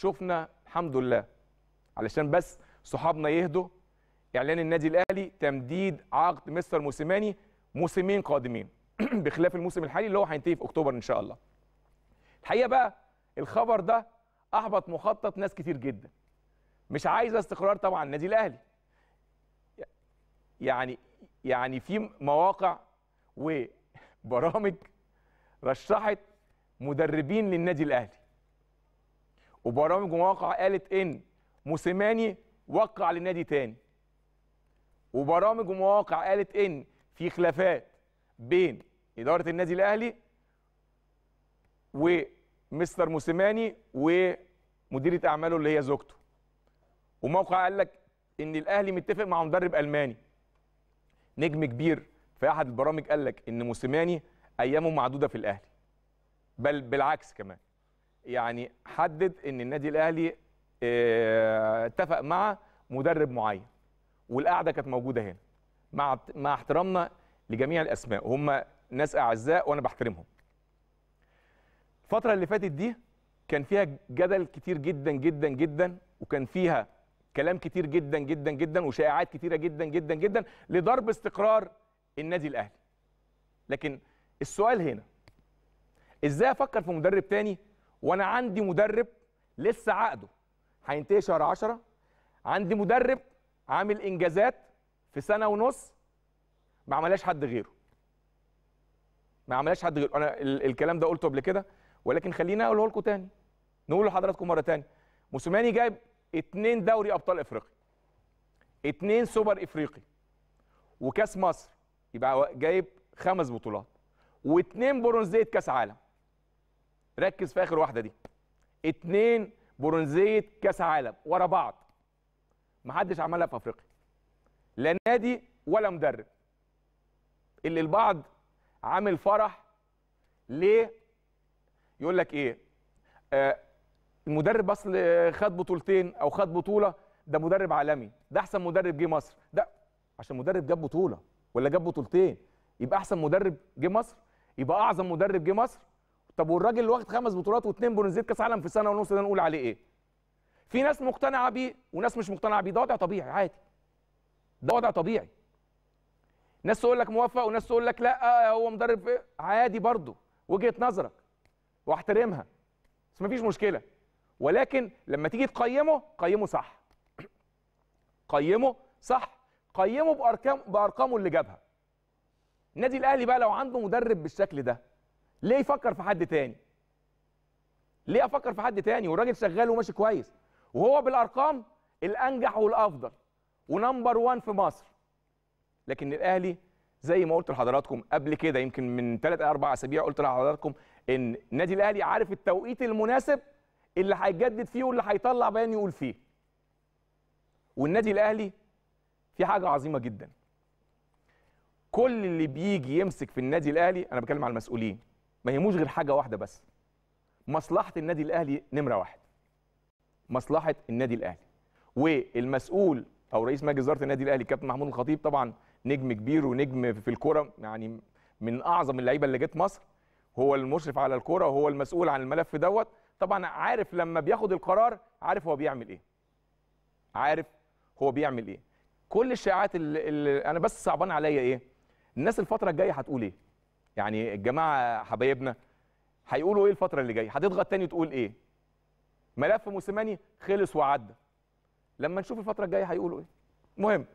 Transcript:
شفنا الحمد لله علشان بس صحابنا يهدوا اعلان النادي الاهلي تمديد عقد مستر موسيماني موسمين قادمين بخلاف الموسم الحالي اللي هو هينتهي في اكتوبر ان شاء الله الحقيقه بقى الخبر ده احبط مخطط ناس كتير جدا مش عايزه استقرار طبعا النادي الاهلي يعني يعني في مواقع وبرامج رشحت مدربين للنادي الاهلي وبرامج مواقع قالت ان موسيماني وقع لنادي تاني وبرامج ومواقع قالت ان في خلافات بين اداره النادي الاهلي ومستر موسيماني ومديره اعماله اللي هي زوجته وموقع قال لك ان الاهلي متفق مع مدرب الماني نجم كبير في احد البرامج قال لك ان موسيماني ايامه معدوده في الاهلي بل بالعكس كمان يعني حدد ان النادي الاهلي آه، اتفق مع مدرب معين والقعده كانت موجوده هنا مع مع احترامنا لجميع الاسماء هم ناس اعزاء وانا بحترمهم الفتره اللي فاتت دي كان فيها جدل كتير جدا جدا جدا وكان فيها كلام كتير جدا جدا جدا وشائعات كتيره جدا جدا جدا لضرب استقرار النادي الاهلي لكن السؤال هنا ازاي افكر في مدرب تاني وانا عندي مدرب لسه عقده هينتهي شهر 10 عندي مدرب عامل انجازات في سنه ونص ما عملهاش حد غيره ما عملهاش حد غيره انا الكلام ده قلته قبل كده ولكن خلينا اقوله لكم تاني نقول لحضراتكم مره تاني موسيماني جايب اتنين دوري ابطال افريقيا اتنين سوبر افريقي وكاس مصر يبقى جايب خمس بطولات واتنين برونزيه كاس عالم ركز في اخر واحده دي اتنين برونزيه كاس عالم ورا بعض محدش عملها في افريقيا لا نادي ولا مدرب اللي البعض عامل فرح ليه يقول لك ايه آه المدرب اصل خد بطولتين او خد بطوله ده مدرب عالمي ده احسن مدرب جه مصر ده عشان مدرب جاب بطوله ولا جاب بطولتين يبقى احسن مدرب جه مصر يبقى اعظم مدرب جه مصر طب والراجل اللي واخد خمس بطولات واثنين برونزيه كاس عالم في سنه ونص ده نقول عليه ايه؟ في ناس مقتنعه بيه وناس مش مقتنعه بيه ده وضع طبيعي عادي ده وضع طبيعي ناس تقول لك موفق وناس تقول لك لا هو مدرب عادي برضه وجهه نظرك واحترمها بس مفيش مشكله ولكن لما تيجي تقيمه قيمه صح قيمه صح قيمه بارقام بارقامه اللي جابها النادي الاهلي بقى لو عنده مدرب بالشكل ده ليه يفكر في حد تاني ليه افكر في حد تاني والراجل شغال وماشي كويس وهو بالارقام الانجح والافضل ونمبر 1 في مصر لكن الاهلي زي ما قلت لحضراتكم قبل كده يمكن من 3 4 اسابيع قلت لحضراتكم ان النادي الاهلي عارف التوقيت المناسب اللي هيجدد فيه واللي هيطلع بيان يقول فيه والنادي الاهلي في حاجه عظيمه جدا كل اللي بيجي يمسك في النادي الاهلي انا بتكلم على المسؤولين ما يهموش غير حاجه واحده بس مصلحه النادي الاهلي نمره واحد مصلحه النادي الاهلي والمسؤول او رئيس مجلس اداره النادي الاهلي كابتن محمود الخطيب طبعا نجم كبير ونجم في الكوره يعني من اعظم اللعيبه اللي جت مصر هو المشرف على الكوره وهو المسؤول عن الملف دوت طبعا عارف لما بياخد القرار عارف هو بيعمل ايه عارف هو بيعمل ايه كل الشائعات اللي, اللي انا بس صعبان عليا ايه الناس الفتره الجايه هتقول ايه يعني الجماعه حبايبنا هيقولوا ايه الفتره اللي جايه هتضغط تاني تقول ايه ملف موسيماني خلص وعدى لما نشوف الفتره الجايه هيقولوا ايه مهم